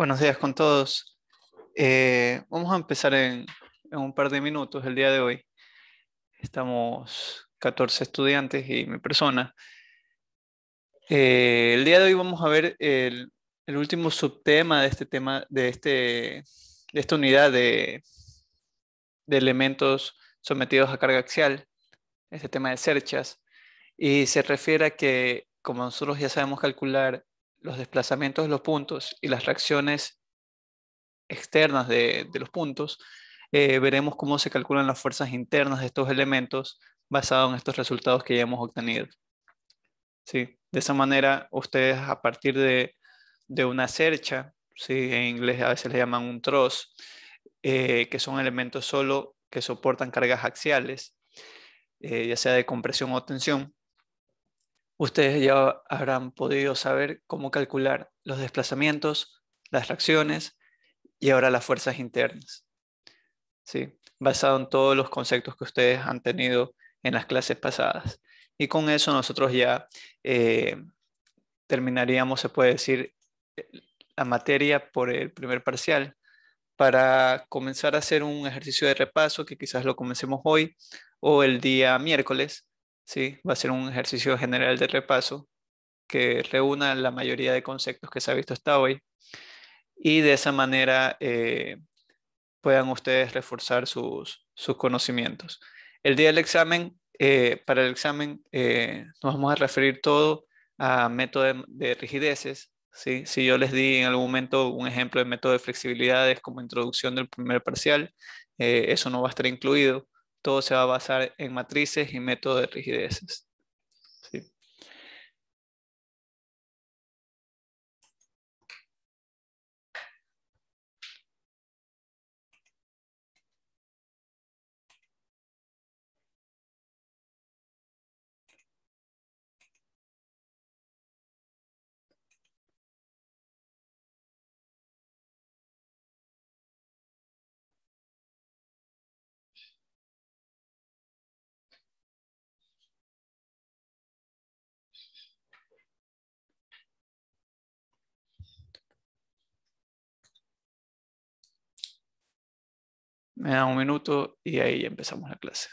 Buenos días con todos. Eh, vamos a empezar en, un par de minutos el día de hoy. Estamos 14 estudiantes y mi persona. Eh, el día de hoy vamos a ver el, el, último subtema de este tema, de, este, de esta unidad de, de elementos sometidos a carga axial, este tema de cerchas, y se refiere a que, como nosotros ya sabemos calcular los desplazamientos de los puntos y las reacciones externas de, los puntos, eh, veremos cómo se calculan las fuerzas internas de estos elementos basado en estos resultados que ya hemos obtenido. ¿Sí? De esa manera, ustedes a partir de, una cercha, ¿sí? en inglés a veces le llaman un tross, eh, que son elementos solo que soportan cargas axiales, eh, ya sea de compresión o tensión, ustedes ya habrán podido saber cómo calcular los desplazamientos, las reacciones y ahora las fuerzas internas. ¿sí? Basado en todos los conceptos que ustedes han tenido en las clases pasadas. Y con eso nosotros ya eh, terminaríamos, se puede decir, la materia por el primer parcial para comenzar a hacer un ejercicio de repaso que quizás lo comencemos hoy o el día miércoles ¿sí? Va a ser un ejercicio general de repaso que reúna la mayoría de conceptos que se ha visto hasta hoy y de esa manera eh, puedan ustedes reforzar sus, conocimientos. El día del examen, eh, para el examen eh, nos vamos a referir todo a método de, rigideces. Si yo les di en algún momento un ejemplo de método de flexibilidades como introducción del primer parcial, eso no va a estar incluido todo se va a basar en matrices y métodos de rigideces. me da un minuto y ahí empezamos la clase.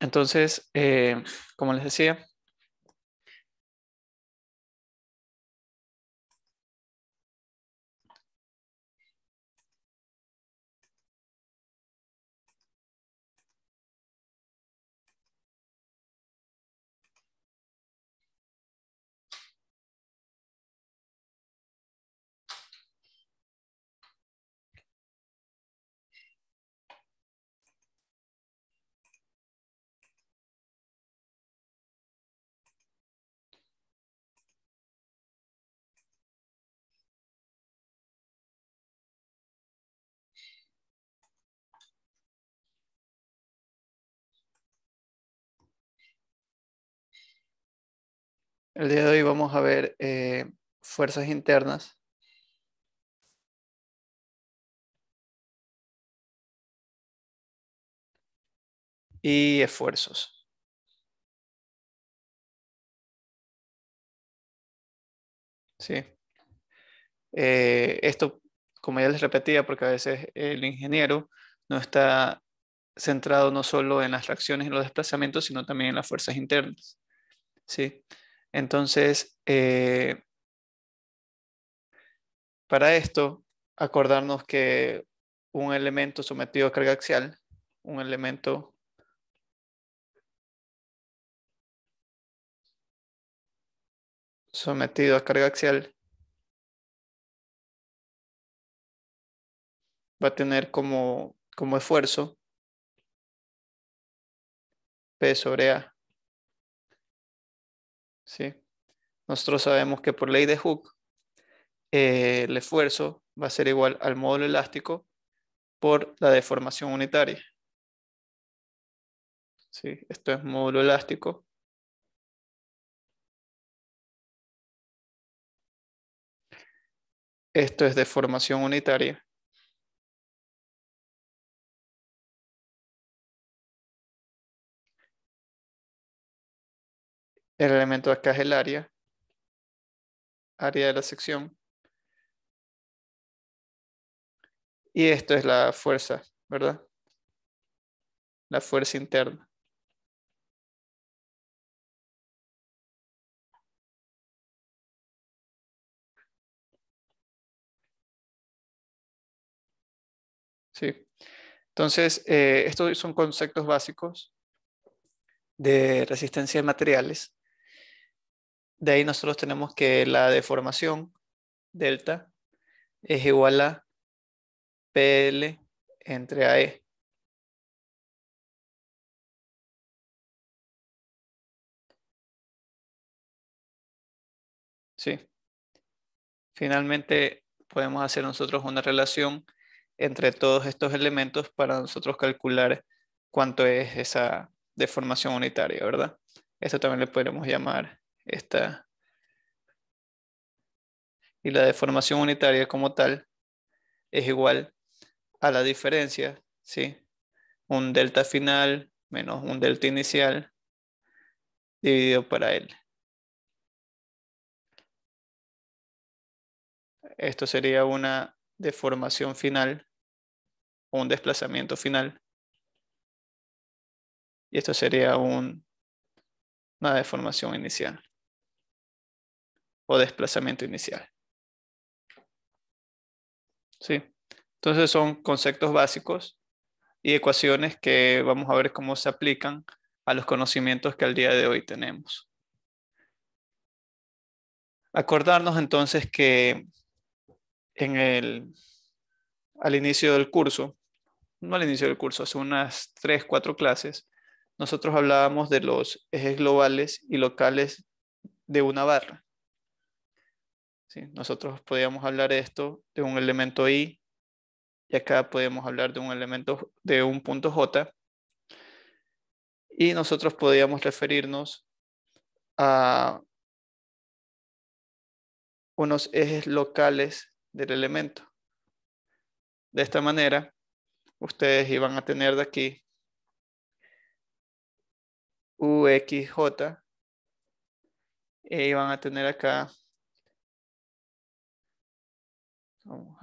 entonces, eh, como les decía, El día de hoy vamos a ver eh, fuerzas internas. Y esfuerzos. Sí. Eh, esto, como ya les repetía, porque a veces el ingeniero no está centrado no solo en las reacciones y los desplazamientos, sino también en las fuerzas internas. Sí. Entonces, eh, para esto, acordarnos que un elemento sometido a carga axial, un elemento sometido a carga axial va a tener como, como esfuerzo P sobre A. ¿sí? Nosotros sabemos que por ley de Hooke, eh, el esfuerzo va a ser igual al módulo elástico por la deformación unitaria. Esto es módulo elástico. Esto es deformación unitaria. El elemento acá es el área, área de la sección. Y esto es la fuerza, ¿verdad? La fuerza interna. Sí. Entonces, eh, estos son conceptos básicos de resistencia de materiales. De ahí nosotros tenemos que la deformación delta es igual a PL entre AE. Sí. Finalmente, podemos hacer nosotros una relación entre todos estos elementos para nosotros calcular cuánto es esa deformación unitaria, ¿verdad? Esto también le podemos llamar esta y la deformación unitaria como tal es igual a la diferencia, ¿sí? Un delta final menos un delta inicial dividido para L. Esto sería una deformación final, un desplazamiento final. Y esto sería un, una deformación inicial o desplazamiento inicial. ¿Sí? Entonces son conceptos básicos y ecuaciones que vamos a ver cómo se aplican a los conocimientos que al día de hoy tenemos. Acordarnos entonces que en el, al inicio del curso, no al inicio del curso, hace unas tres, cuatro clases, nosotros hablábamos de los ejes globales y locales de una barra. Nosotros podíamos hablar de esto de un elemento i y acá podemos hablar de un elemento de un punto j y nosotros podíamos referirnos a unos ejes locales del elemento. De esta manera, ustedes iban a tener de aquí UXJ e iban a tener acá Vamos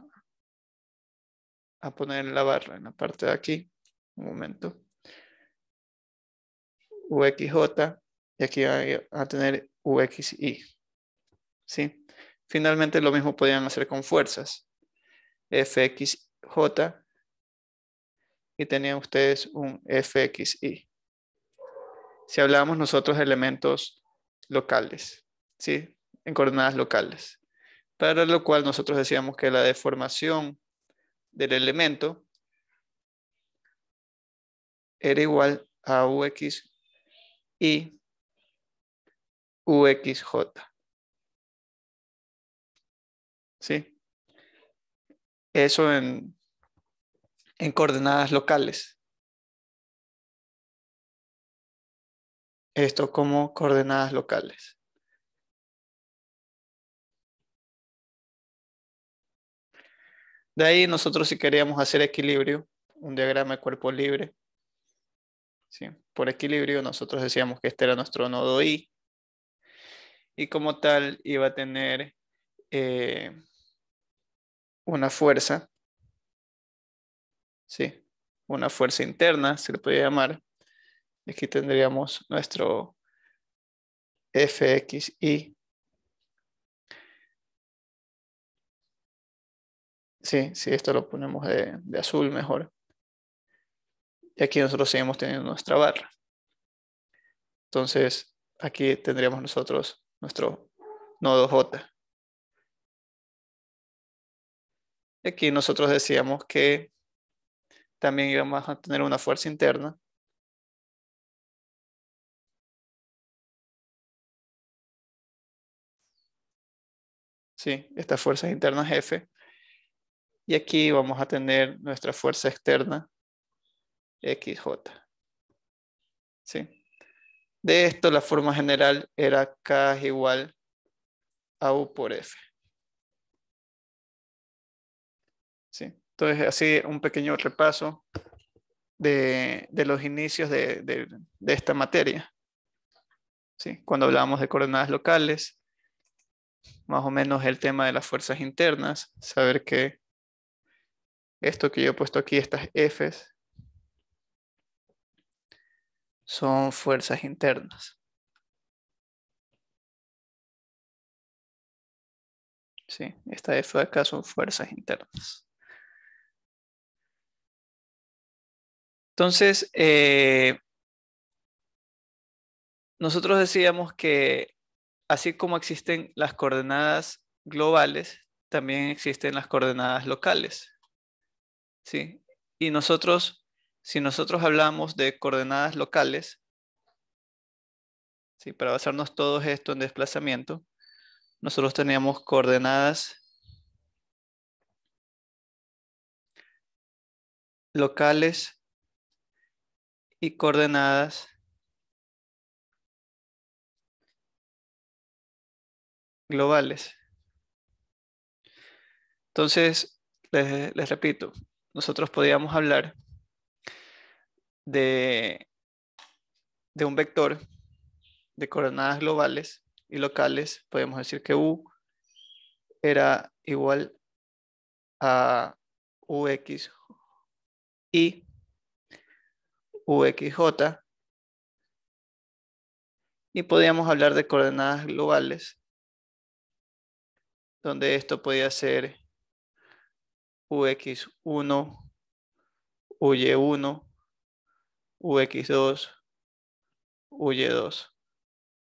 a, poner la barra en la parte de aquí. Un momento. UXJ. y aquí va a tener UXI. ¿Sí? Finalmente lo mismo podían hacer con fuerzas. FXJ y tenían ustedes un FXI. Si hablábamos nosotros de elementos locales, ¿sí? En coordenadas locales para lo cual nosotros decíamos que la deformación del elemento era igual a UX y UXJ. ¿Sí? Eso en, en coordenadas locales. Esto como coordenadas locales. De ahí nosotros si queríamos hacer equilibrio, un diagrama de cuerpo libre, por equilibrio nosotros decíamos que este era nuestro nodo I y como tal iba a tener eh, una fuerza, ¿sí? una fuerza interna se le podía llamar. Aquí tendríamos nuestro FXI Sí, sí, esto lo ponemos de, azul mejor. Y aquí nosotros seguimos teniendo nuestra barra. Entonces, aquí tendríamos nosotros nuestro nodo J. aquí nosotros decíamos que también íbamos a tener una fuerza interna. Sí, estas fuerzas internas F y aquí vamos a tener nuestra fuerza externa XJ. ¿Sí? De esto la forma general era K es igual a U por F. ¿Sí? Entonces así un pequeño repaso de, los inicios de, esta materia. ¿Sí? Cuando hablábamos de coordenadas locales, más o menos el tema de las fuerzas internas, saber que esto que yo he puesto aquí, estas Fs, son fuerzas internas. Sí, esta F acá son fuerzas internas. Entonces, eh, nosotros decíamos que así como existen las coordenadas globales, también existen las coordenadas locales. ¿sí? Y nosotros, si nosotros hablamos de coordenadas locales, ¿sí? para basarnos todo esto en desplazamiento, nosotros teníamos coordenadas locales y coordenadas globales. Entonces, les, repito, nosotros podíamos hablar de, un vector de coordenadas globales y locales, podemos decir que U era igual a UX y UXJ. Y podíamos hablar de coordenadas globales, donde esto podía ser UX1, UY1, UX2, UY2.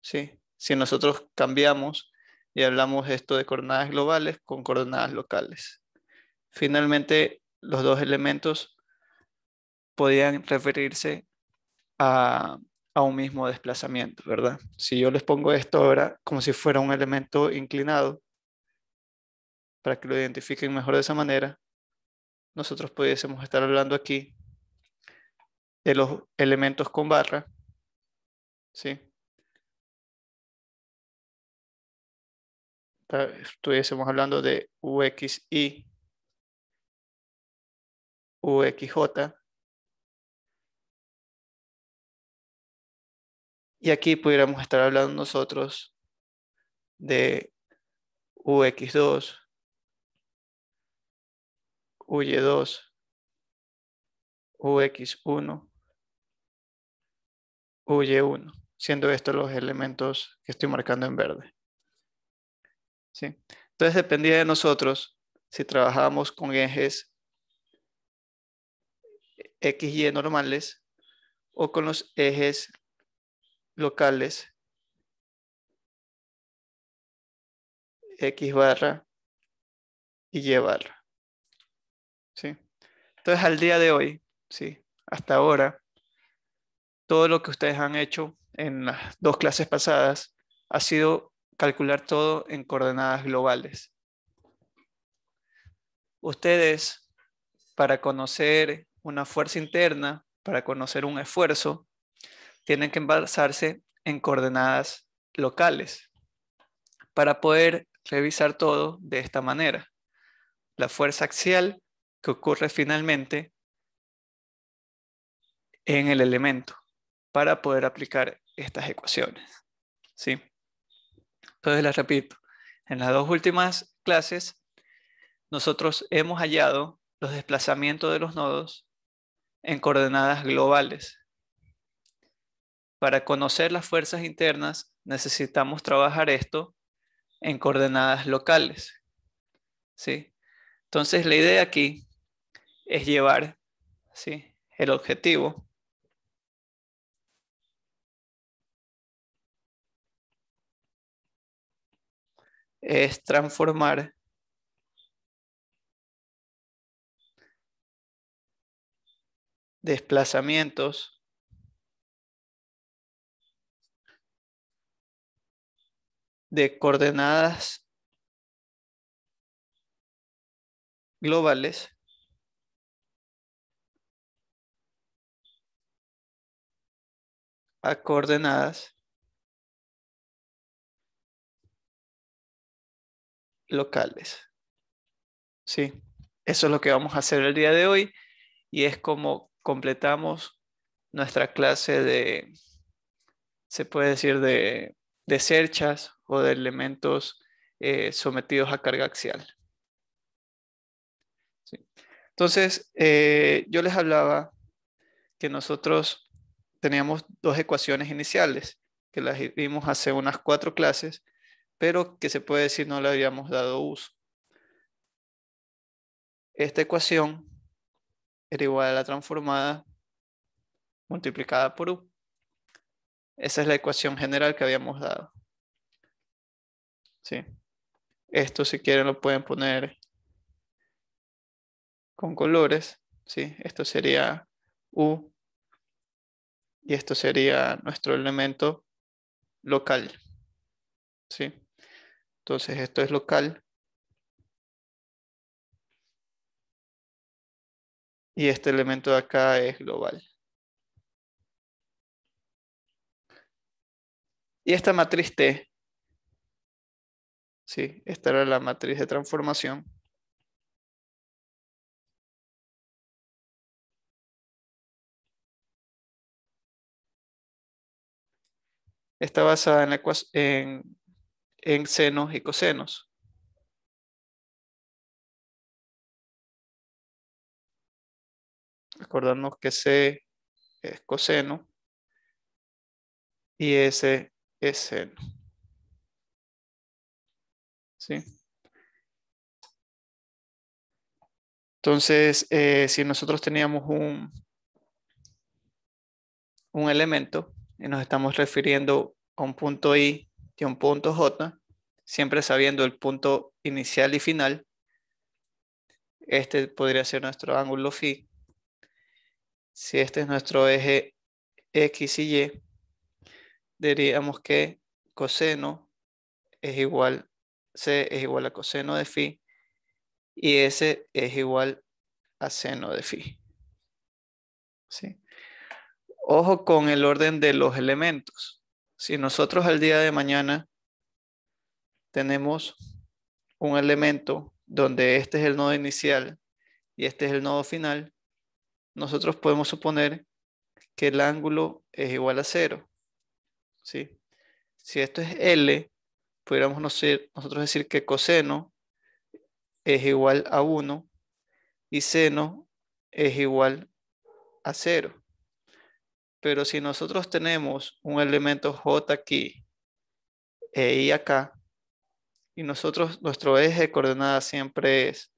¿Sí? Si nosotros cambiamos y hablamos esto de coordenadas globales con coordenadas locales. Finalmente, los dos elementos podían referirse a, un mismo desplazamiento, ¿verdad? Si yo les pongo esto ahora como si fuera un elemento inclinado, para que lo identifiquen mejor de esa manera, nosotros pudiésemos estar hablando aquí de los elementos con barra, ¿sí? Estuviésemos hablando de UXI, UXJ, y aquí pudiéramos estar hablando nosotros de UX2, UY2, UX1, UY1, siendo estos los elementos que estoy marcando en verde. Entonces dependía de nosotros si trabajábamos con ejes XY e normales o con los ejes locales X barra y Y barra. ¿sí? Entonces, al día de hoy, ¿sí? hasta ahora, todo lo que ustedes han hecho en las dos clases pasadas ha sido calcular todo en coordenadas globales. Ustedes, para conocer una fuerza interna, para conocer un esfuerzo, tienen que basarse en coordenadas locales para poder revisar todo de esta manera. La fuerza axial ocurre finalmente en el elemento para poder aplicar estas ecuaciones. ¿sí? Entonces les repito, en las dos últimas clases nosotros hemos hallado los desplazamientos de los nodos en coordenadas globales. Para conocer las fuerzas internas necesitamos trabajar esto en coordenadas locales. ¿sí? Entonces la idea aquí es llevar ¿sí? el objetivo es transformar desplazamientos de coordenadas globales coordenadas locales. Sí, eso es lo que vamos a hacer el día de hoy y es como completamos nuestra clase de, se puede decir, de, de cerchas o de elementos eh, sometidos a carga axial. Entonces, eh, yo les hablaba que nosotros teníamos dos ecuaciones iniciales que las vimos hace unas cuatro clases, pero que se puede decir no le habíamos dado uso. Esta ecuación era igual a la transformada multiplicada por u. Esa es la ecuación general que habíamos dado. Sí. Esto si quieren lo pueden poner con colores. ¿sí? Esto sería u y esto sería nuestro elemento local. Entonces esto es local. Y este elemento de acá es global. Y esta matriz T, ¿sí? esta era la matriz de transformación. está basada en, en, senos y cosenos. Acordarnos que C es coseno y S es seno. ¿Sí? Entonces, eh, si nosotros teníamos un, un elemento y nos estamos refiriendo a un punto I y a un punto J, siempre sabiendo el punto inicial y final. Este podría ser nuestro ángulo phi. Si este es nuestro eje X y Y, diríamos que coseno es igual, C es igual a coseno de phi y S es igual a seno de phi. ¿Sí? Ojo con el orden de los elementos. Si nosotros al día de mañana tenemos un elemento donde este es el nodo inicial y este es el nodo final, nosotros podemos suponer que el ángulo es igual a cero. Si esto es L, pudiéramos nosotros decir que coseno es igual a 1 y seno es igual a 0. Pero si nosotros tenemos un elemento J aquí e I acá, y nosotros, nuestro eje de coordenadas siempre es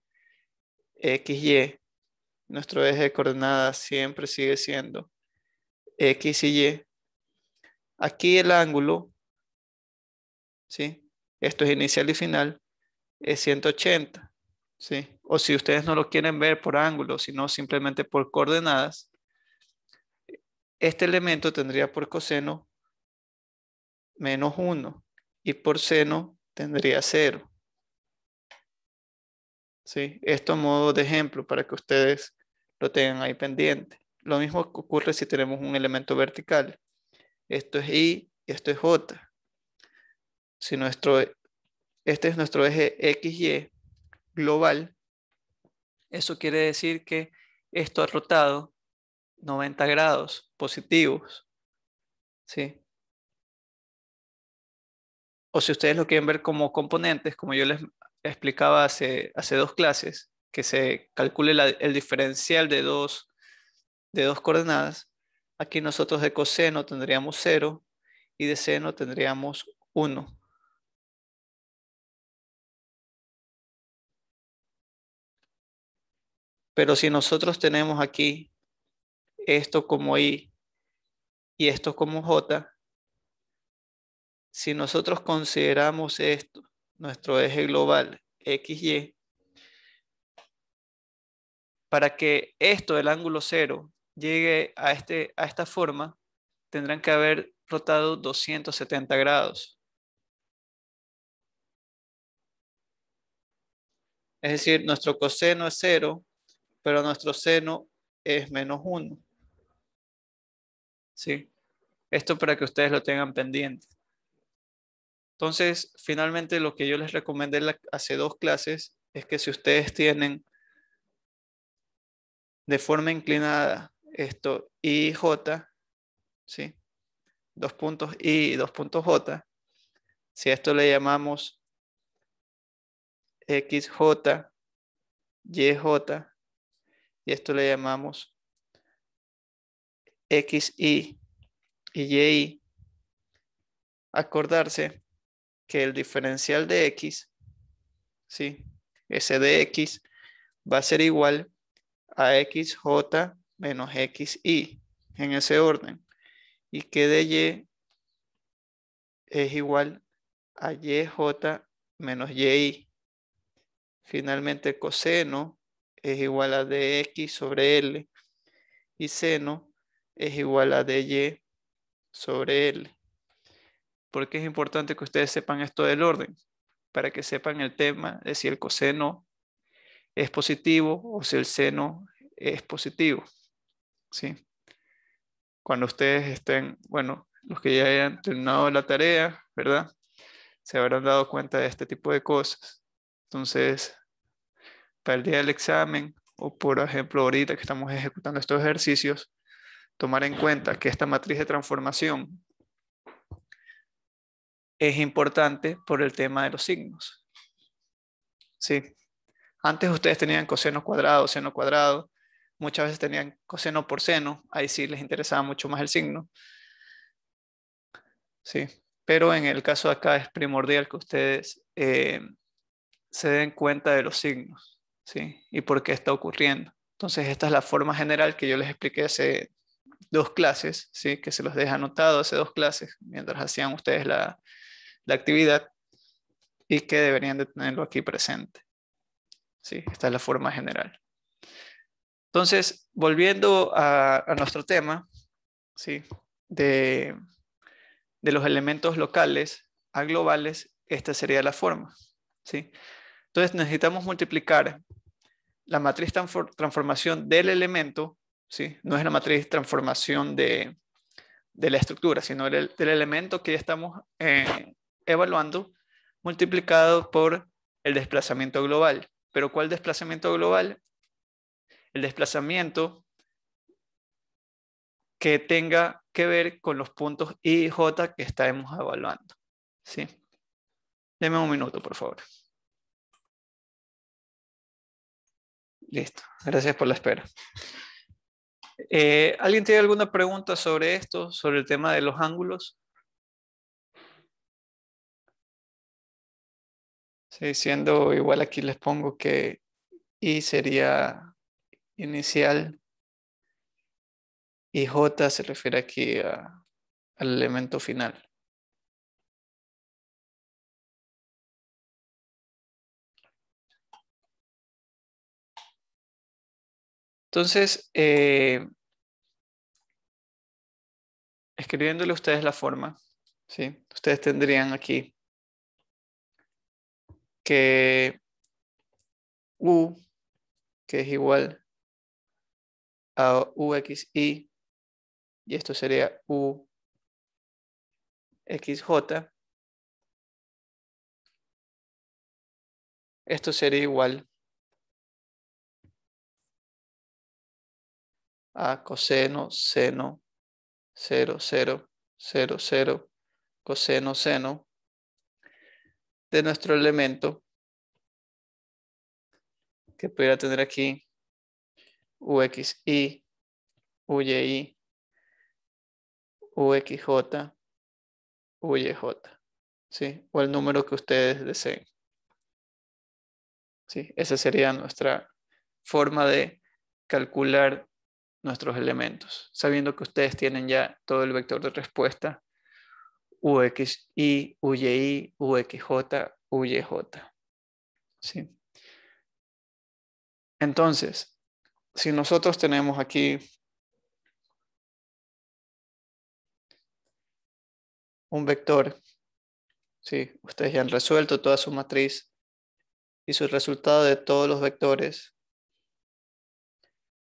XY, nuestro eje de coordenadas siempre sigue siendo X y Y. Aquí el ángulo, ¿sí? Esto es inicial y final, es 180, ¿sí? O si ustedes no lo quieren ver por ángulo, sino simplemente por coordenadas, este elemento tendría por coseno menos 1 y por seno tendría 0. Esto a modo de ejemplo para que ustedes lo tengan ahí pendiente. Lo mismo ocurre si tenemos un elemento vertical. Esto es I y esto es J. Si nuestro, e, este es nuestro eje XY e global, eso quiere decir que esto ha rotado 90 grados positivos, ¿sí? O si ustedes lo quieren ver como componentes, como yo les explicaba hace, dos clases, que se calcule el diferencial de dos, de dos coordenadas, aquí nosotros de coseno tendríamos 0 y de seno tendríamos 1. Pero si nosotros tenemos aquí esto como I y esto como J, si nosotros consideramos esto, nuestro eje global XY, para que esto del ángulo cero llegue a, este, a esta forma, tendrán que haber rotado 270 grados. Es decir, nuestro coseno es cero, pero nuestro seno es menos 1. ¿sí? Esto para que ustedes lo tengan pendiente. Entonces, finalmente lo que yo les recomendé hace dos clases es que si ustedes tienen de forma inclinada esto I y J, dos puntos I y dos puntos J, si a esto le llamamos XJ, YJ, y esto le llamamos x y Y. Acordarse que el diferencial de X, ¿sí? S de X va a ser igual a x j menos x XI en ese orden. Y que de Y es igual a y j menos YI. Finalmente, coseno es igual a dx sobre L y seno es igual a dy sobre L. ¿Por qué es importante que ustedes sepan esto del orden? Para que sepan el tema de si el coseno es positivo o si el seno es positivo. ¿Sí? Cuando ustedes estén, bueno, los que ya hayan terminado la tarea, ¿verdad? Se habrán dado cuenta de este tipo de cosas. Entonces, para el día del examen o por ejemplo ahorita que estamos ejecutando estos ejercicios, tomar en cuenta que esta matriz de transformación es importante por el tema de los signos. Sí. Antes ustedes tenían coseno cuadrado, seno cuadrado, muchas veces tenían coseno por seno, ahí sí les interesaba mucho más el signo. Sí, pero en el caso de acá es primordial que ustedes eh, se den cuenta de los signos, ¿sí? Y por qué está ocurriendo. Entonces, esta es la forma general que yo les expliqué hace dos clases, ¿sí? que se los deja anotado hace dos clases, mientras hacían ustedes la, actividad, y que deberían de tenerlo aquí presente. ¿sí? Esta es la forma general. Entonces, volviendo a, nuestro tema, ¿sí? de, de los elementos locales a globales, esta sería la forma. ¿sí? Entonces necesitamos multiplicar la matriz transformación del elemento no es la matriz transformación de, la estructura, sino del, elemento que ya estamos eh, evaluando multiplicado por el desplazamiento global. ¿Pero cuál desplazamiento global? El desplazamiento que tenga que ver con los puntos I y J que estamos evaluando. ¿sí? Deme un minuto, por favor. Listo. Gracias por la espera. Eh, ¿Alguien tiene alguna pregunta sobre esto, sobre el tema de los ángulos? Sí, siendo igual aquí les pongo que I sería inicial y J se refiere aquí al elemento final. Entonces, eh, escribiéndole ustedes la forma, ¿sí? ustedes tendrían aquí que U, que es igual a UXI, y esto sería u UXJ, esto sería igual a coseno, seno, 0, 0, 0, 0, coseno, seno de nuestro elemento que pudiera tener aquí UXI, UYI, UXJ, UYJ, ¿sí? O el número que ustedes deseen. ¿Sí? Esa sería nuestra forma de calcular nuestros elementos, sabiendo que ustedes tienen ya todo el vector de respuesta UXI, UYI, UXJ, UYJ. ¿Sí? Entonces, si nosotros tenemos aquí un vector, ¿sí? ustedes ya han resuelto toda su matriz y su resultado de todos los vectores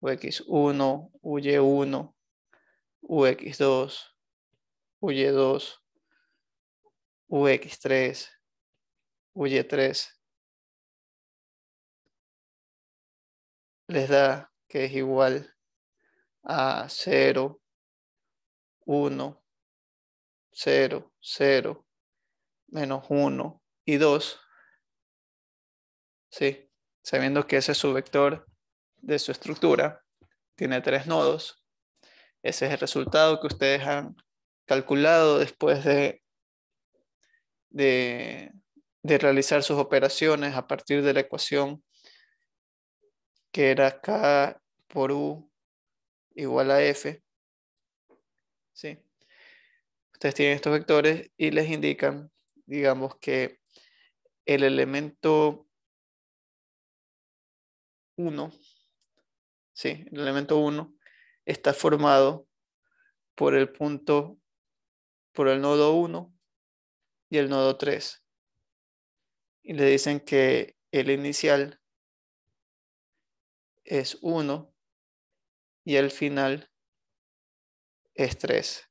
UX1, UY1, UX2, UY2, UX3, UY3. Les da que es igual a 0, 1, 0, 0, menos 1 y 2. ¿Sí? Sabiendo que ese es su vector de su estructura tiene tres nodos. Ese es el resultado que ustedes han calculado después de, de, realizar sus operaciones a partir de la ecuación que era K por U igual a F. Ustedes tienen estos vectores y les indican, digamos, que el elemento 1 ¿sí? el elemento 1 está formado por el punto, por el nodo 1 y el nodo 3. Y le dicen que el inicial es 1 y el final es 3.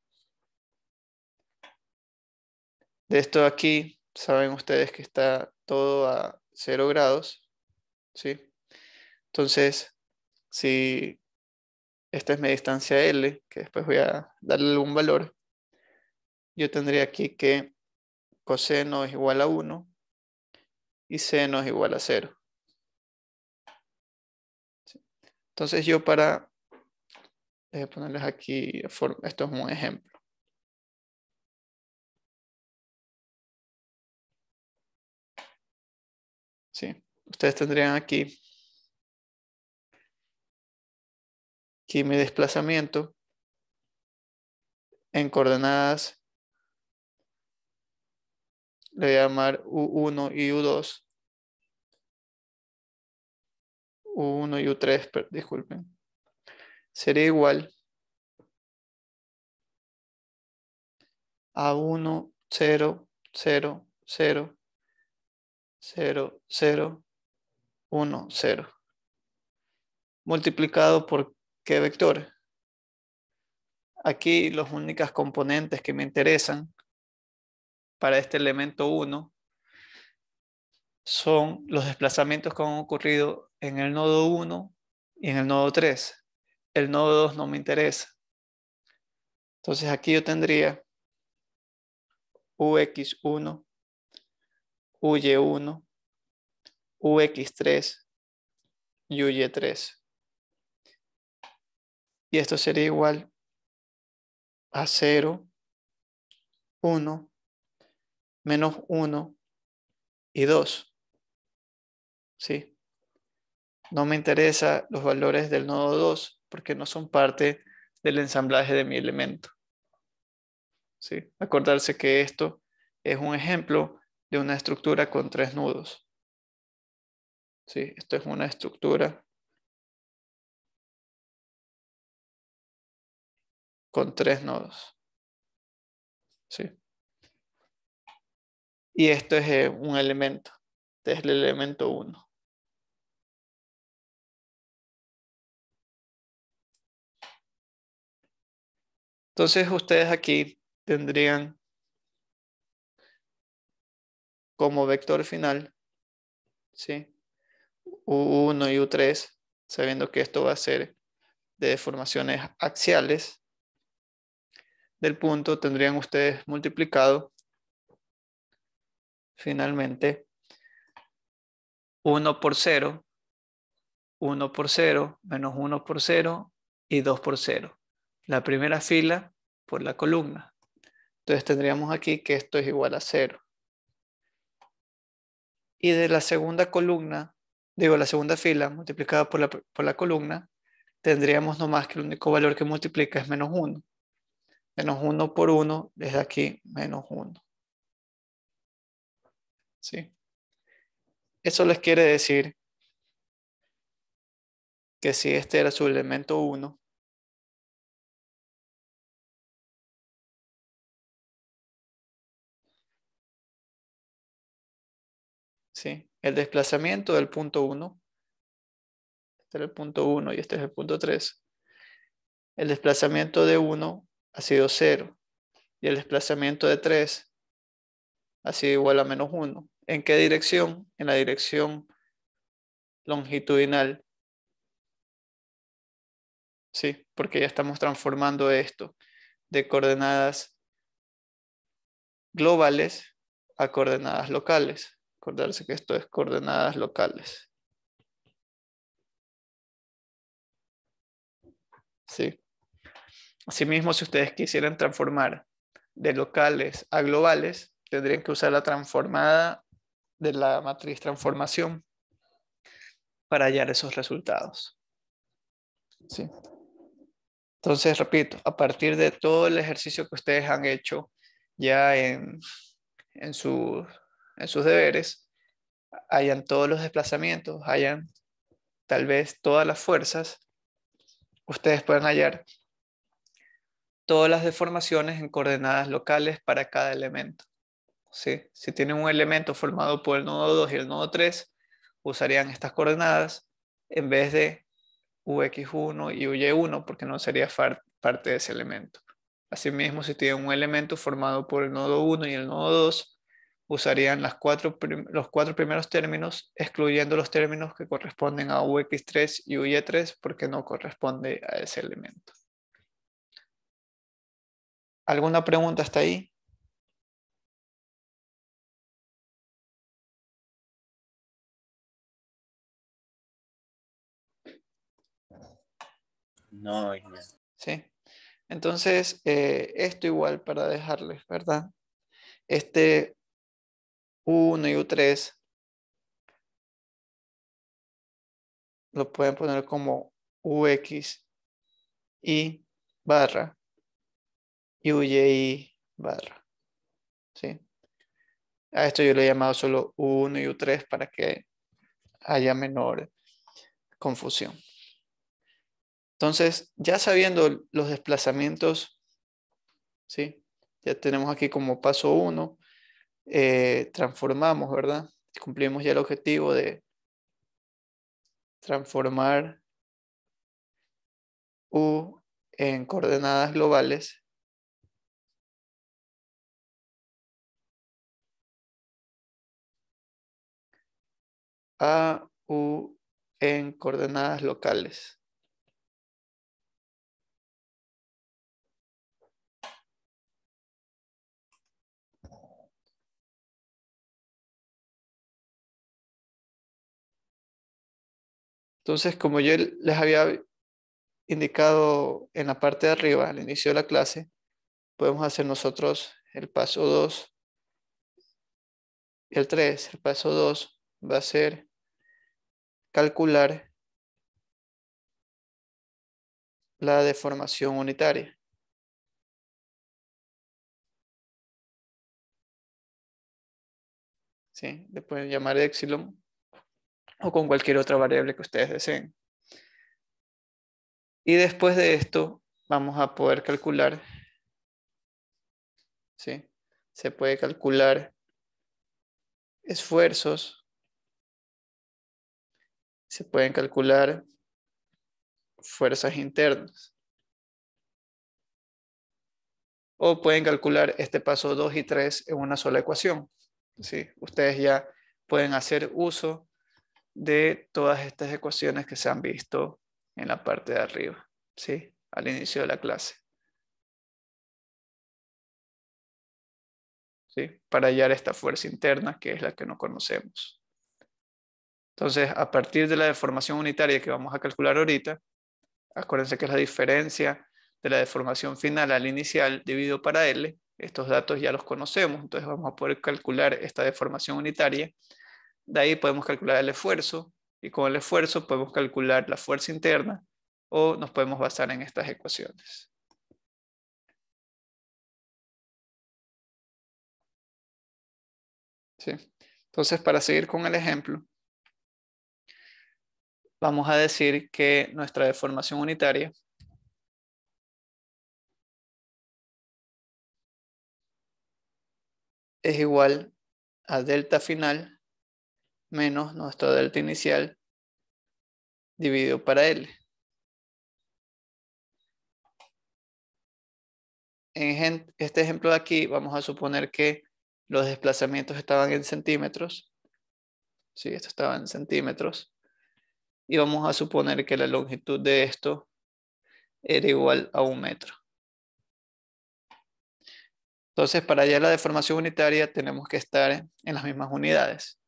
De esto aquí, saben ustedes que está todo a 0 grados, Entonces, si esta es mi distancia L, que después voy a darle algún valor, yo tendría aquí que coseno es igual a 1 y seno es igual a 0. Entonces yo para eh, ponerles aquí, esto es un ejemplo. Sí, ustedes tendrían aquí y mi desplazamiento en coordenadas le voy a llamar U1 y U2. U1 y U3, pero, disculpen. Sería igual a 1, 0, 0, 0, 0, 0, 1, 0. Multiplicado por ¿Qué vector. Aquí las únicas componentes que me interesan para este elemento 1 son los desplazamientos que han ocurrido en el nodo 1 y en el nodo 3. El nodo 2 no me interesa. Entonces aquí yo tendría UX1, UY1, UX3 y UY3 y esto sería igual a 0, 1, menos 1 y 2. ¿Sí? No me interesa los valores del nodo 2 porque no son parte del ensamblaje de mi elemento. ¿Sí? Acordarse que esto es un ejemplo de una estructura con tres nudos. ¿Sí? Esto es una estructura con tres nodos. ¿Sí? Y esto es eh, un elemento. Este es el elemento 1. Entonces ustedes aquí tendrían como vector final, ¿sí? U1 y U3, sabiendo que esto va a ser de deformaciones axiales, del punto tendrían ustedes multiplicado finalmente 1 por 0, 1 por 0, menos 1 por 0 y 2 por 0. La primera fila por la columna. Entonces tendríamos aquí que esto es igual a 0. Y de la segunda columna, digo la segunda fila multiplicada por la, por la columna, tendríamos nomás que el único valor que multiplica es menos 1 menos 1 por 1, desde aquí menos 1. ¿Sí? Eso les quiere decir que si este era su elemento 1, ¿sí? el desplazamiento del punto 1, este era el punto 1 y este es el punto 3, el desplazamiento de 1 ha sido cero. y el desplazamiento de 3 ha sido igual a menos 1. ¿En qué dirección? En la dirección longitudinal. Sí, porque ya estamos transformando esto de coordenadas globales a coordenadas locales. Acordarse que esto es coordenadas locales. Sí. Asimismo, si ustedes quisieran transformar de locales a globales, tendrían que usar la transformada de la matriz transformación para hallar esos resultados. ¿Sí? Entonces, repito, a partir de todo el ejercicio que ustedes han hecho ya en, en sus deberes, hayan todos los desplazamientos, hayan tal vez todas las fuerzas, ustedes pueden hallar todas las deformaciones en coordenadas locales para cada elemento. Si tienen un elemento formado por el nodo 2 y el nodo 3, usarían estas coordenadas en vez de ux1 y uy1 porque no sería parte de ese elemento. Asimismo, si tienen un elemento formado por el nodo 1 y el nodo 2, usarían las cuatro los cuatro primeros términos, excluyendo los términos que corresponden a ux3 y uy3 porque no corresponde a ese elemento. ¿Alguna pregunta hasta ahí? No, Sí. Entonces, eh, esto igual para dejarles, ¿verdad? Este 1 y U3 lo pueden poner como UX y barra y UJ barra. ¿Sí? A esto yo lo he llamado solo U1 y U3 para que haya menor confusión. Entonces, ya sabiendo los desplazamientos, ¿sí? ya tenemos aquí como paso 1, eh, transformamos, ¿verdad? Cumplimos ya el objetivo de transformar U en coordenadas globales a, u, en coordenadas locales. Entonces, como yo les había indicado en la parte de arriba, al inicio de la clase, podemos hacer nosotros el paso 2, el 3, el paso 2, va a ser calcular la deformación unitaria. ¿Sí? Le pueden llamar epsilon o con cualquier otra variable que ustedes deseen. Y después de esto vamos a poder calcular, ¿sí? se puede calcular esfuerzos se pueden calcular fuerzas internas. O pueden calcular este paso 2 y 3 en una sola ecuación. Ustedes ya pueden hacer uso de todas estas ecuaciones que se han visto en la parte de arriba, ¿sí? al inicio de la clase. Para hallar esta fuerza interna que es la que no conocemos. Entonces, a partir de la deformación unitaria que vamos a calcular ahorita, acuérdense que es la diferencia de la deformación final al inicial dividido para L, estos datos ya los conocemos, entonces vamos a poder calcular esta deformación unitaria. De ahí podemos calcular el esfuerzo, y con el esfuerzo podemos calcular la fuerza interna, o nos podemos basar en estas ecuaciones. ¿Sí? Entonces, para seguir con el ejemplo, vamos a decir que nuestra deformación unitaria es igual a delta final menos nuestro delta inicial dividido para L. En este ejemplo de aquí vamos a suponer que los desplazamientos estaban en centímetros. Sí, esto estaba en centímetros y vamos a suponer que la longitud de esto era igual a un metro. Entonces, para hallar la deformación unitaria tenemos que estar en las mismas unidades.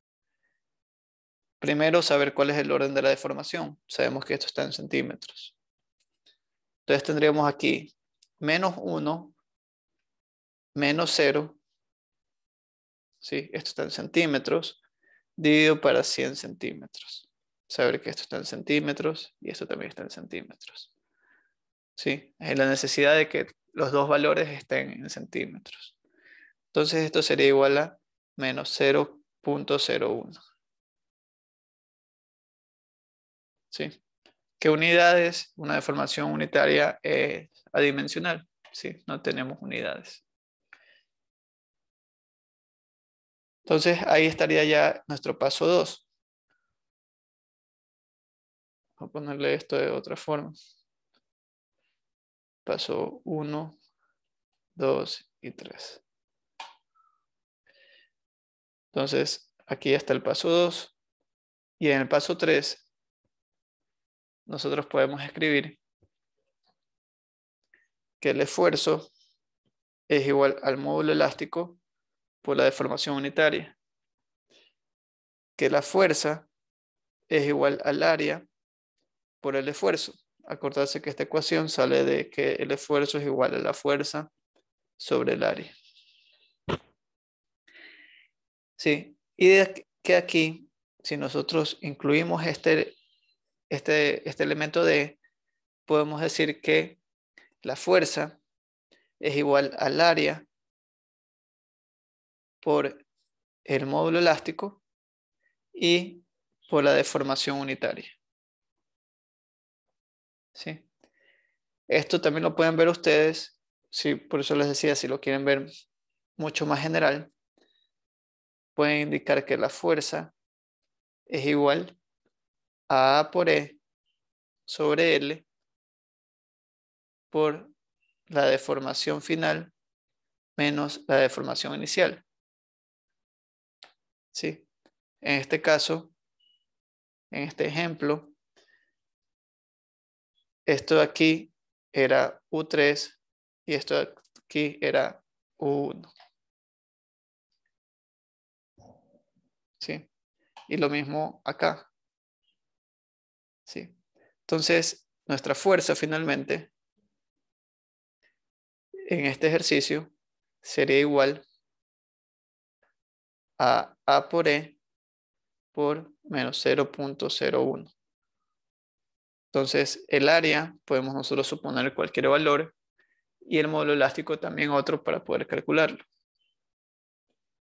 Primero, saber cuál es el orden de la deformación. Sabemos que esto está en centímetros. Entonces tendríamos aquí menos 1, menos 0, ¿sí? esto está en centímetros, dividido para 100 centímetros saber que esto está en centímetros y esto también está en centímetros. ¿Sí? Es la necesidad de que los dos valores estén en centímetros. Entonces esto sería igual a menos 0.01. ¿Sí? ¿Qué unidades? Una deformación unitaria es adimensional. ¿sí? No tenemos unidades. Entonces ahí estaría ya nuestro paso 2. Vamos a ponerle esto de otra forma. Paso 1, 2 y 3. Entonces, aquí está el paso 2. Y en el paso 3, nosotros podemos escribir que el esfuerzo es igual al módulo elástico por la deformación unitaria. Que la fuerza es igual al área por el esfuerzo. Acordarse que esta ecuación sale de que el esfuerzo es igual a la fuerza sobre el área. Sí, y de que aquí, si nosotros incluimos este, este, este elemento de, podemos decir que la fuerza es igual al área por el módulo elástico y por la deformación unitaria. ¿sí? Esto también lo pueden ver ustedes, por eso les decía, si lo quieren ver mucho más general, pueden indicar que la fuerza es igual a A por E sobre L por la deformación final menos la deformación inicial. ¿Sí? En este caso, en este ejemplo, esto de aquí era U3 y esto de aquí era U1. ¿Sí? Y lo mismo acá. ¿Sí? Entonces, nuestra fuerza finalmente en este ejercicio sería igual a A por E por menos 0.01. Entonces, el área podemos nosotros suponer cualquier valor y el módulo elástico también otro para poder calcularlo.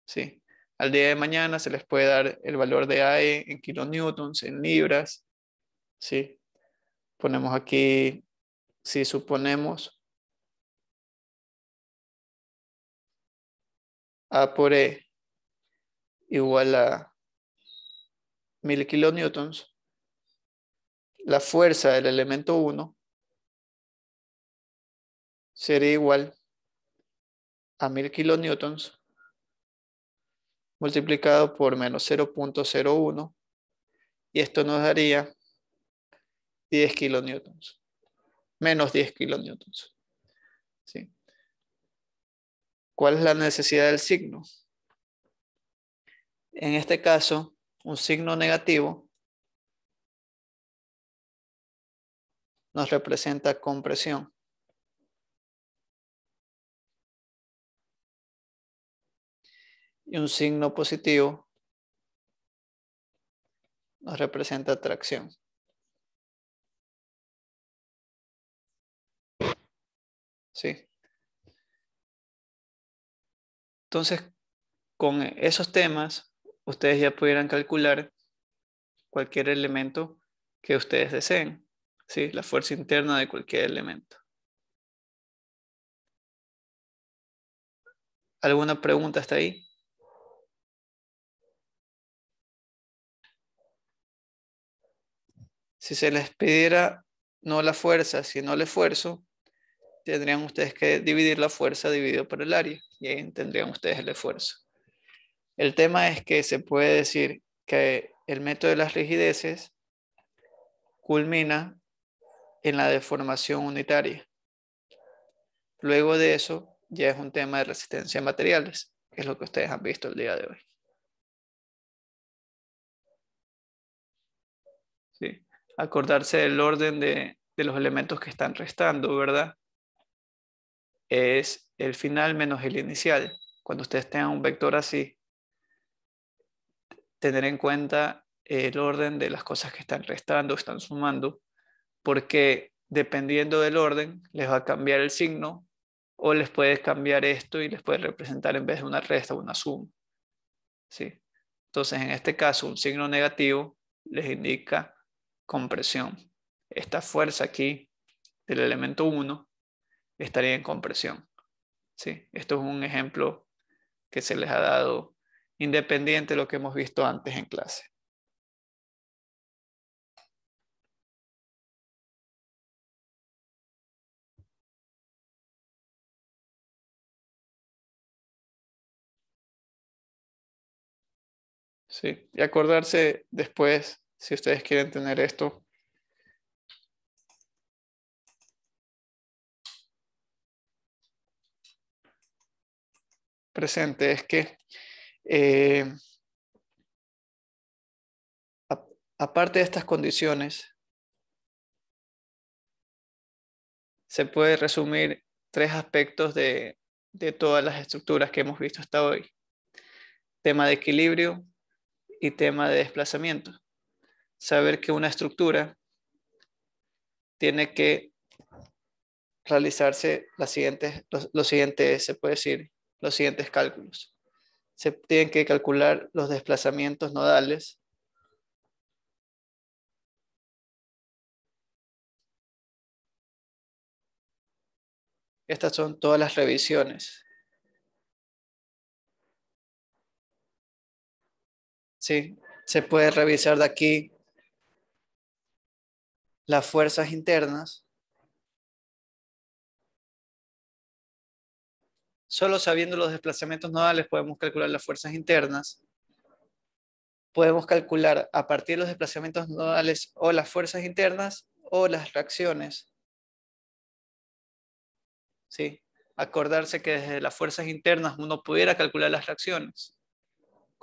¿Sí? Al día de mañana se les puede dar el valor de AE en kilonewtons, en libras. ¿Sí? Ponemos aquí, si suponemos A por E igual a 1000 kilonewtons, la fuerza del elemento 1 sería igual a 1000 kilonewtons multiplicado por menos 0.01 y esto nos daría 10 kilonewtons, menos 10 kilonewtons. ¿Cuál es la necesidad del signo? En este caso, un signo negativo nos representa compresión. Y un signo positivo nos representa atracción. ¿Sí? Entonces, con esos temas, ustedes ya pudieran calcular cualquier elemento que ustedes deseen. Sí, la fuerza interna de cualquier elemento. ¿Alguna pregunta hasta ahí? Si se les pidiera no la fuerza, sino el esfuerzo, tendrían ustedes que dividir la fuerza dividido por el área y ahí tendrían ustedes el esfuerzo. El tema es que se puede decir que el método de las rigideces culmina en la deformación unitaria. Luego de eso, ya es un tema de resistencia a materiales, que es lo que ustedes han visto el día de hoy. Acordarse del orden de, de los elementos que están restando, ¿verdad? Es el final menos el inicial. Cuando ustedes tengan un vector así, tener en cuenta el orden de las cosas que están restando, están sumando, porque dependiendo del orden les va a cambiar el signo o les puedes cambiar esto y les puede representar en vez de una resta una suma. Entonces, en este caso, un signo negativo les indica compresión. Esta fuerza aquí del elemento 1 estaría en compresión. ¿Sí? Esto es un ejemplo que se les ha dado independiente de lo que hemos visto antes en clase. y acordarse después si ustedes quieren tener esto. presente es que eh, aparte de estas condiciones se puede resumir tres aspectos de, de todas las estructuras que hemos visto hasta hoy tema de equilibrio y tema de desplazamiento. Saber que una estructura tiene que realizarse las siguientes, los, los siguientes, se puede decir, los siguientes cálculos. Se tienen que calcular los desplazamientos nodales Estas son todas las revisiones ¿sí? Se puede revisar de aquí las fuerzas internas. Solo sabiendo los desplazamientos nodales podemos calcular las fuerzas internas. Podemos calcular a partir de los desplazamientos nodales o las fuerzas internas o las reacciones. ¿Sí? Acordarse que desde las fuerzas internas uno pudiera calcular las reacciones.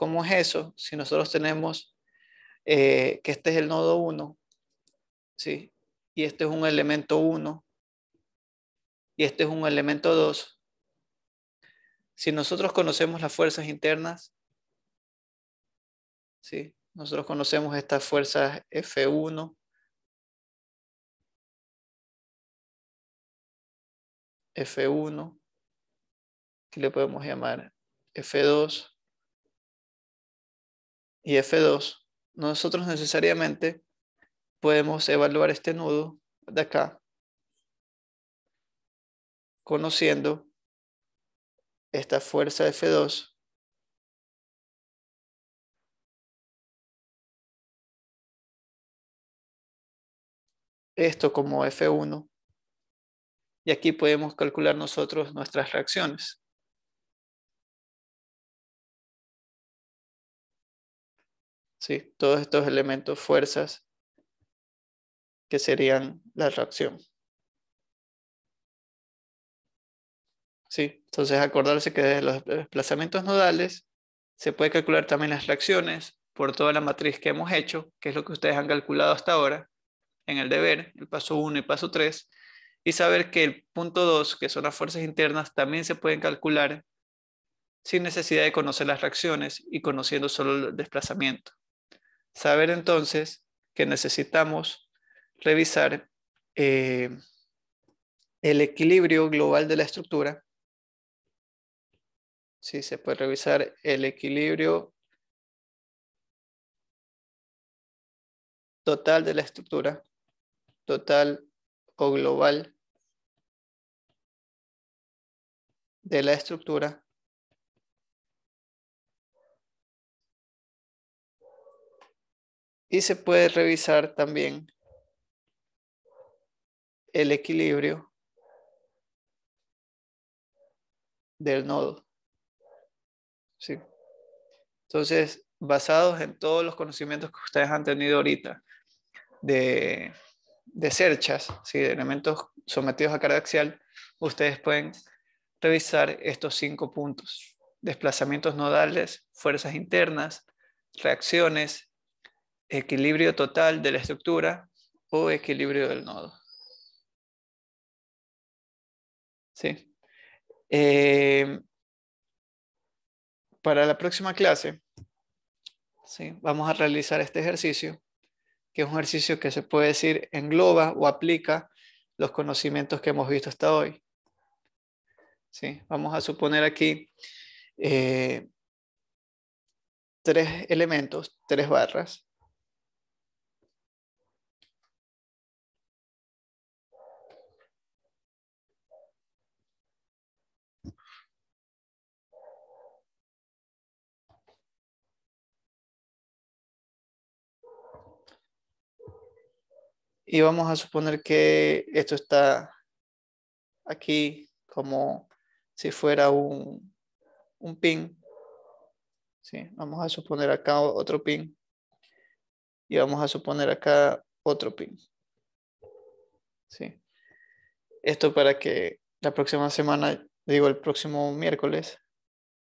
¿Cómo es eso si nosotros tenemos eh, que este es el nodo 1, ¿sí? Y este es un elemento 1, y este es un elemento 2. Si nosotros conocemos las fuerzas internas, ¿sí? Nosotros conocemos estas fuerzas F1, F1, que le podemos llamar F2, y F2, nosotros necesariamente podemos evaluar este nudo de acá, conociendo esta fuerza F2 esto como F1 y aquí podemos calcular nosotros nuestras reacciones. ¿sí? Todos estos elementos, fuerzas, que serían la reacción. ¿Sí? Entonces acordarse que desde los desplazamientos nodales se puede calcular también las reacciones por toda la matriz que hemos hecho, que es lo que ustedes han calculado hasta ahora en el deber, el paso 1 y paso 3, y saber que el punto 2, que son las fuerzas internas, también se pueden calcular sin necesidad de conocer las reacciones y conociendo solo el desplazamiento. Saber entonces que necesitamos revisar eh, el equilibrio global de la estructura. Sí, se puede revisar el equilibrio total de la estructura, total o global de la estructura Y se puede revisar también el equilibrio del nodo. ¿Sí? Entonces, basados en todos los conocimientos que ustedes han tenido ahorita de, de cerchas, de elementos sometidos a carga axial, ustedes pueden revisar estos cinco puntos. Desplazamientos nodales, fuerzas internas, reacciones, equilibrio total de la estructura o equilibrio del nodo. Sí. Eh, para la próxima clase, ¿sí? vamos a realizar este ejercicio, que es un ejercicio que se puede decir engloba o aplica los conocimientos que hemos visto hasta hoy. ¿Sí? Vamos a suponer aquí eh, tres elementos, tres barras, Y vamos a suponer que esto está aquí como si fuera un, un pin. ¿Sí? Vamos a suponer acá otro pin. Y vamos a suponer acá otro pin. ¿Sí? Esto para que la próxima semana, digo el próximo miércoles,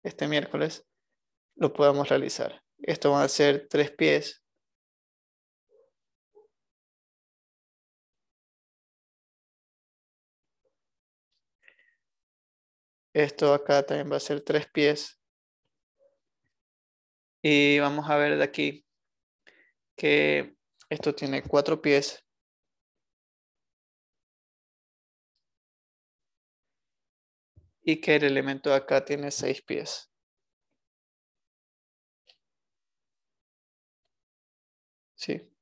este miércoles, lo podamos realizar. Esto va a ser tres pies Esto acá también va a ser tres pies. Y vamos a ver de aquí que esto tiene cuatro pies. Y que el elemento acá tiene seis pies. Sí.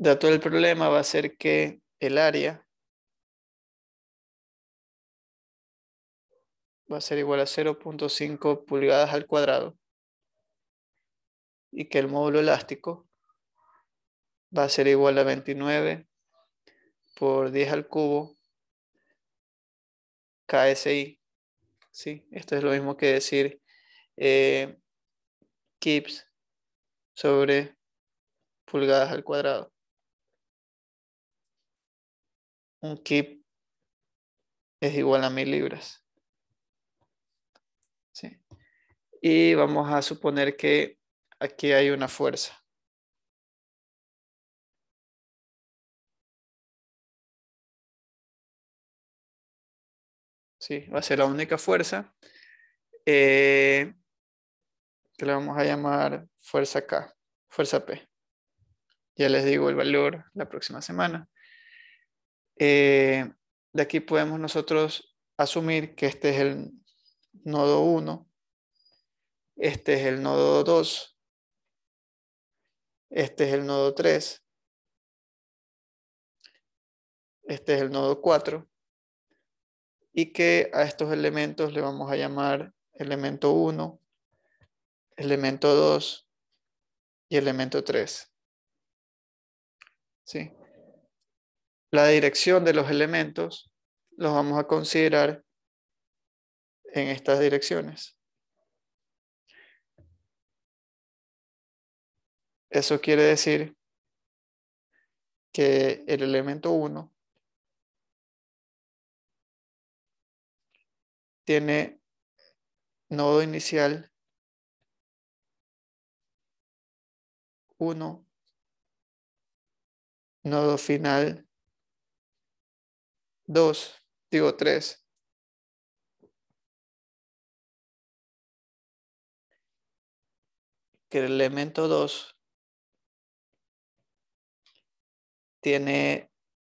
dato del problema va a ser que el área va a ser igual a 0.5 pulgadas al cuadrado y que el módulo elástico va a ser igual a 29 por 10 al cubo KSI. Esto es lo mismo que decir eh, kips sobre pulgadas al cuadrado un kip es igual a mil libras. ¿Sí? Y vamos a suponer que aquí hay una fuerza. Sí, va a ser la única fuerza eh, que le vamos a llamar fuerza K, fuerza P. Ya les digo el valor la próxima semana. Eh, de aquí podemos nosotros asumir que este es el nodo 1, este es el nodo 2, este es el nodo 3, este es el nodo 4, y que a estos elementos le vamos a llamar elemento 1, elemento 2 y elemento 3. ¿Sí? La dirección de los elementos los vamos a considerar en estas direcciones. Eso quiere decir que el elemento 1 tiene nodo inicial 1, nodo final 2, digo 3. Que el elemento 2 tiene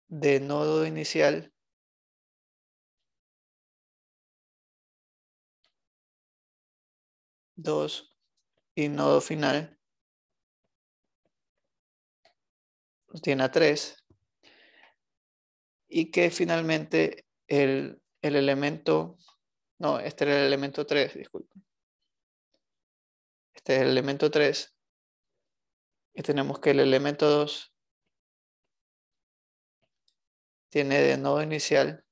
de nodo inicial 2 y nodo final tiene a 3 y que finalmente el, el elemento, no, este era el elemento 3, disculpen. Este es el elemento 3. Y tenemos que el elemento 2 tiene de nodo inicial,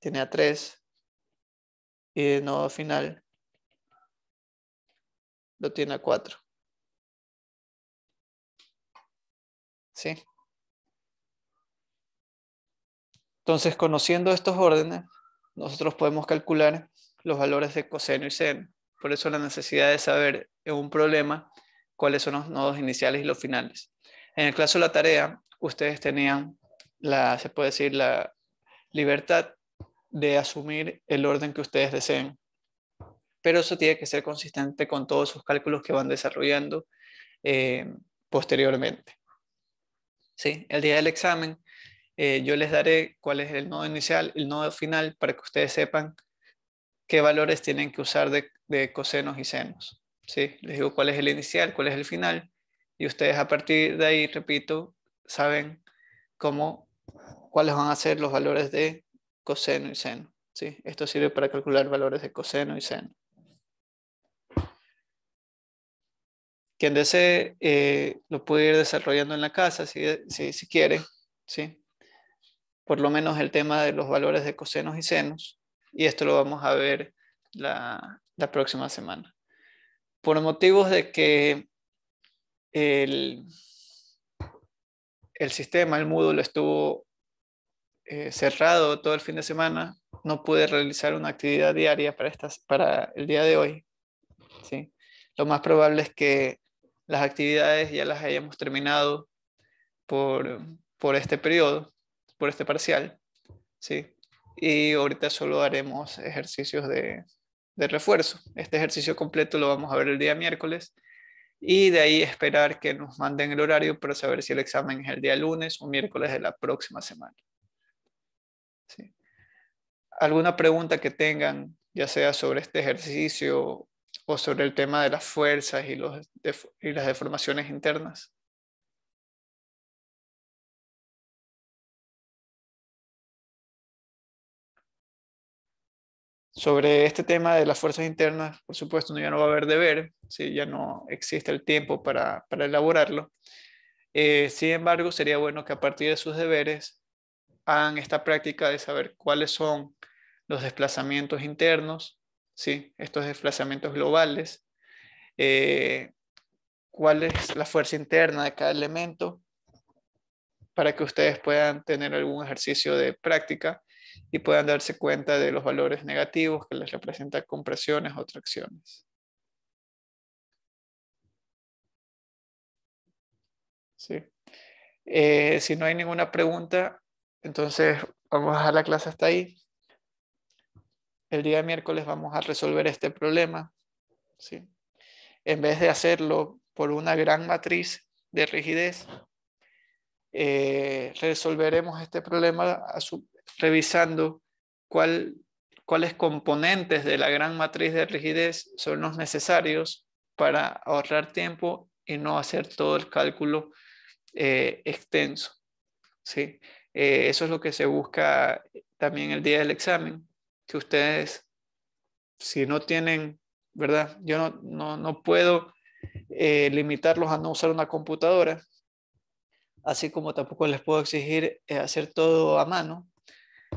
tiene a 3 y de nodo final lo tiene a 4. ¿Sí? Entonces, conociendo estos órdenes, nosotros podemos calcular los valores de coseno y seno. Por eso la necesidad de saber en un problema cuáles son los nodos iniciales y los finales. En el caso de la tarea, ustedes tenían la, se puede decir, la libertad de asumir el orden que ustedes deseen. Pero eso tiene que ser consistente con todos sus cálculos que van desarrollando eh, posteriormente. ¿sí? El día del examen eh, yo les daré cuál es el nodo inicial, el nodo final, para que ustedes sepan qué valores tienen que usar de, de cosenos y senos. ¿sí? Les digo cuál es el inicial, cuál es el final, y ustedes a partir de ahí, repito, saben cómo, cuáles van a ser los valores de coseno y seno. ¿sí? Esto sirve para calcular valores de coseno y seno. Quien desee eh, lo puede ir desarrollando en la casa si, si, quiere, ¿sí? Por lo menos el tema de los valores de cosenos y senos. Y esto lo vamos a ver la, la próxima semana. Por motivos de que el, el sistema, el módulo estuvo eh, cerrado todo el fin de semana, no pude realizar una actividad diaria para, estas, para el día de hoy. ¿sí? Lo más probable es que las actividades ya las hayamos terminado por, por este periodo, por este parcial, ¿sí? Y ahorita solo haremos ejercicios de, de refuerzo. Este ejercicio completo lo vamos a ver el día miércoles y de ahí esperar que nos manden el horario para saber si el examen es el día lunes o miércoles de la próxima semana. Sí. ¿Alguna pregunta que tengan, ya sea sobre este ejercicio o sobre el tema de las fuerzas y, las deformaciones internas? Sobre este tema de las fuerzas internas, por supuesto, ya no va a haber deber, ya no existe el tiempo para, elaborarlo. Eh, sin embargo, sería bueno que a partir de sus deberes hagan esta práctica de saber cuáles son los desplazamientos internos, ¿sí? estos desplazamientos globales, eh, cuál es la fuerza interna de cada elemento, para que ustedes puedan tener algún ejercicio de práctica y puedan darse cuenta de los valores negativos que les representan compresiones o tracciones. ¿Sí? Eh, si no hay ninguna pregunta, entonces vamos a dejar la clase hasta ahí el día miércoles vamos a resolver este problema, ¿sí? en vez de hacerlo por una gran matriz de rigidez, eh, resolveremos este problema revisando cuáles componentes de la gran matriz de rigidez son los necesarios para ahorrar tiempo y no hacer todo el cálculo eh, extenso. ¿sí? Eh, eso es lo que se busca también el día del examen, que ustedes, si no tienen, ¿verdad? Yo no, no, puedo eh, limitarlos a no usar una computadora, así como tampoco les puedo exigir eh, hacer todo a mano.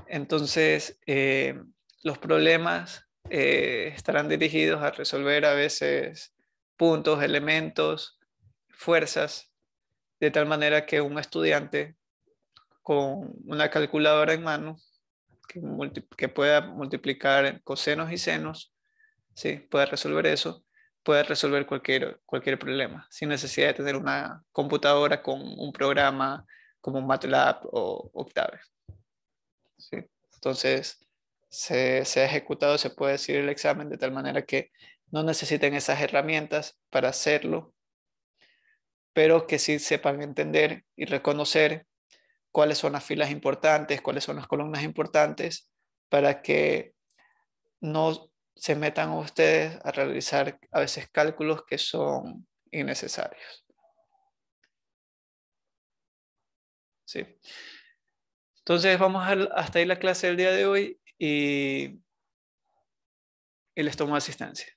Entonces, eh, los problemas estarán dirigidos a resolver a veces puntos, elementos, fuerzas, de tal manera que un estudiante con una calculadora en mano que, pueda multiplicar cosenos y senos, ¿sí? puede resolver eso, Puede resolver cualquier, cualquier problema, sin necesidad de tener una computadora con un programa como MATLAB o Octave. ¿sí? Entonces, se, se, ha ejecutado, se puede decir el examen de tal manera que no necesiten esas herramientas para hacerlo, pero que sí sepan entender y reconocer cuáles son las filas importantes, cuáles son las columnas importantes, para que no se metan ustedes a realizar a veces cálculos que son innecesarios. Sí. Entonces vamos a, hasta ahí la clase del día de hoy y, y les tomo asistencia.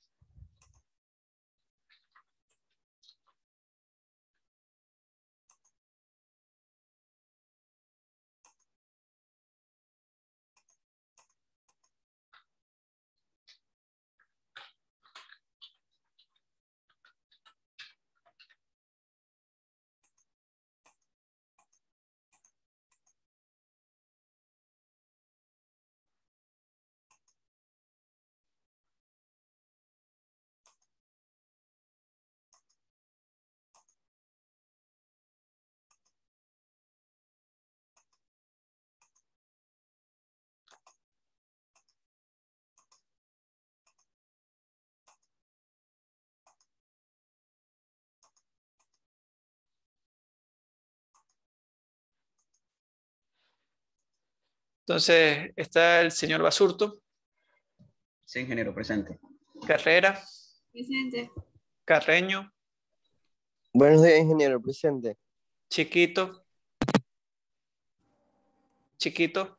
Entonces, está el señor Basurto. Sí, ingeniero, presente. Carrera. Presente. Carreño. Buenos días, ingeniero, presente. Chiquito. Chiquito.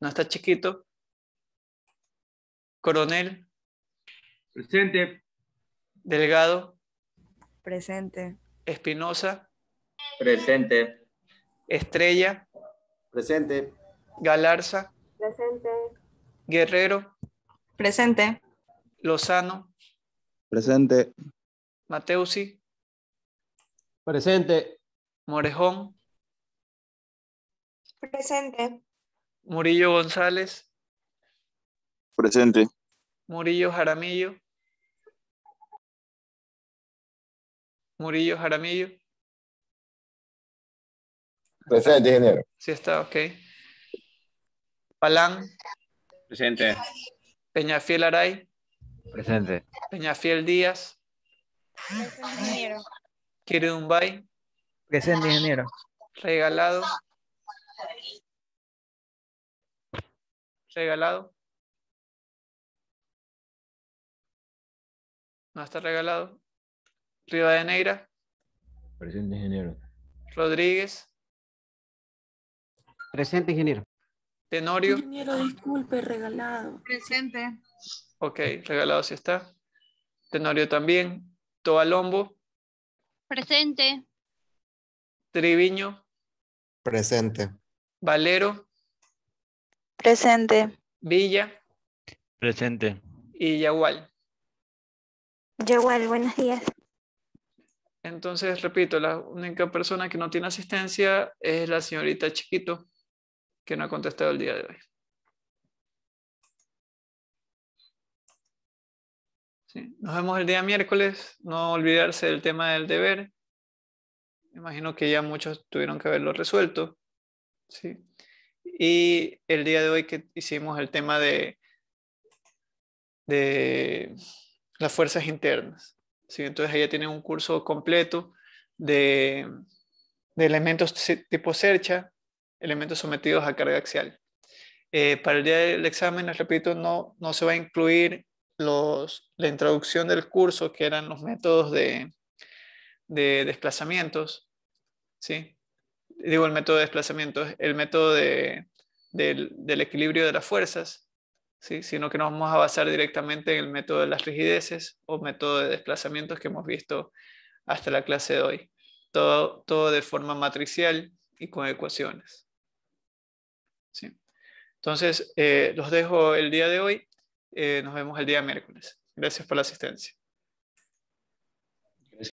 No está chiquito. Coronel. Presente. Delgado. Presente. Espinosa. Presente. Estrella. Presente. Galarza. Presente. Guerrero. Presente. Lozano. Presente. Mateusi. Presente. Morejón. Presente. Murillo González. Presente. Murillo Jaramillo. Murillo Jaramillo. Presente, ingeniero. Sí está, ok. Palán. Presente. Peñafiel Aray. Presente. peña Peñafiel Díaz. Presente, ingeniero. Bay. Presente, ingeniero. Regalado. Regalado. No está regalado. Riva de Presente, ingeniero. Rodríguez. Presente, ingeniero. Tenorio. Ingeniero, disculpe, regalado. Presente. Ok, regalado sí está. Tenorio también. Toalombo. Presente. Triviño. Presente. Valero. Presente. Villa. Presente. Y Yagual. Yagual, buenos días. Entonces, repito, la única persona que no tiene asistencia es la señorita Chiquito que no ha contestado el día de hoy. Nos vemos el día miércoles. No olvidarse del tema del deber. Imagino que ya muchos tuvieron que haberlo resuelto. Sí. Y el día de hoy que hicimos el tema de, de las fuerzas internas. ¿sí? Entonces ella tiene un curso completo de, de elementos tipo CERCHA, elementos sometidos a carga axial. Eh, para el día del examen, les repito, no, se va a incluir la introducción del curso, que eran los métodos de, desplazamientos, ¿sí? Digo el método de desplazamientos, el método del, equilibrio de las fuerzas, ¿sí? Sino que nos vamos a basar directamente en el método de las rigideces o método de desplazamientos que hemos visto hasta la clase de hoy. Todo, todo de forma matricial y con ecuaciones. ¿sí? Entonces, eh, los dejo el día de hoy. Eh, nos vemos el día miércoles. Gracias por la asistencia.